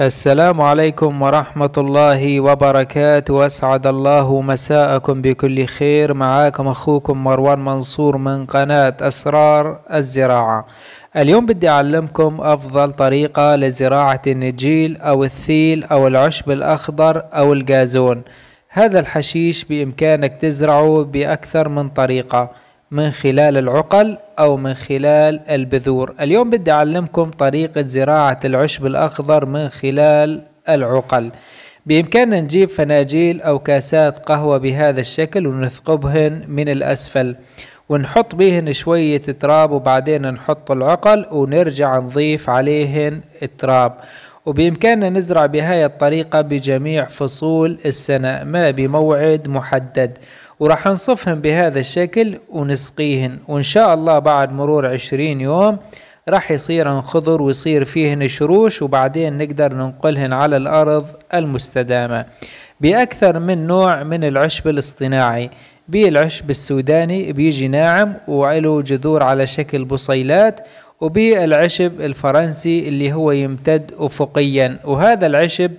السلام عليكم ورحمة الله وبركاته وأسعد الله مساءكم بكل خير معاكم أخوكم مروان منصور من قناة أسرار الزراعة اليوم بدي أعلمكم أفضل طريقة لزراعة النجيل أو الثيل أو العشب الأخضر أو الجازون هذا الحشيش بإمكانك تزرعه بأكثر من طريقة من خلال العقل أو من خلال البذور اليوم بدي أعلمكم طريقة زراعة العشب الأخضر من خلال العقل بإمكاننا نجيب فناجيل أو كاسات قهوة بهذا الشكل ونثقبهن من الأسفل ونحط بهن شوية تراب وبعدين نحط العقل ونرجع نضيف عليهن التراب وبإمكاننا نزرع بهاي الطريقة بجميع فصول السنة ما بموعد محدد وراح نصفهم بهذا الشكل ونسقيهن وان شاء الله بعد مرور عشرين يوم راح يصيرن خضر ويصير فيهن شروش وبعدين نقدر ننقلهن على الارض المستدامة بأكثر من نوع من العشب الاصطناعي بي العشب السوداني بيجي ناعم وعلو جذور على شكل بصيلات وبي العشب الفرنسي اللي هو يمتد أفقيا وهذا العشب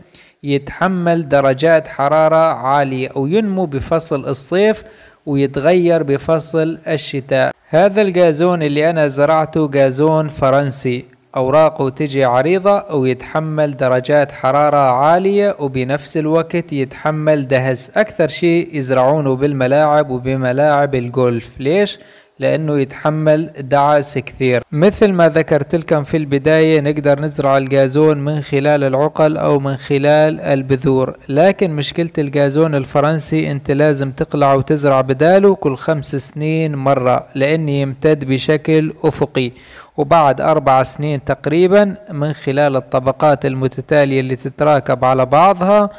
يتحمل درجات حرارة عالية وينمو بفصل الصيف ويتغير بفصل الشتاء هذا الجازون اللي أنا زرعته جازون فرنسي أوراقه تجي عريضة ويتحمل درجات حرارة عالية وبنفس الوقت يتحمل دهس أكثر شيء يزرعونه بالملاعب وبملاعب الجولف ليش؟ لأنه يتحمل دعس كثير مثل ما ذكرت لكم في البداية نقدر نزرع الجازون من خلال العقل أو من خلال البذور لكن مشكلة الجازون الفرنسي أنت لازم تقلع وتزرع بداله كل خمس سنين مرة لأن يمتد بشكل أفقي وبعد أربع سنين تقريبا من خلال الطبقات المتتالية اللي تتراكب على بعضها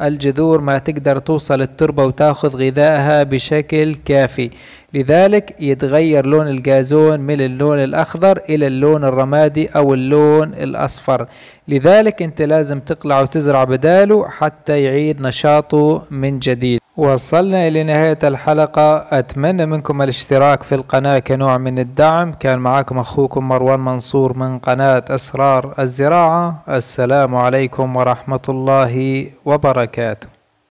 الجذور ما تقدر توصل التربة وتاخذ غذائها بشكل كافي لذلك يتغير لون الجازون من اللون الأخضر إلى اللون الرمادي أو اللون الأصفر لذلك أنت لازم تقلع وتزرع بداله حتى يعيد نشاطه من جديد وصلنا إلى نهاية الحلقة أتمنى منكم الاشتراك في القناة كنوع من الدعم كان معكم أخوكم مروان منصور من قناة أسرار الزراعة السلام عليكم ورحمة الله وبركاته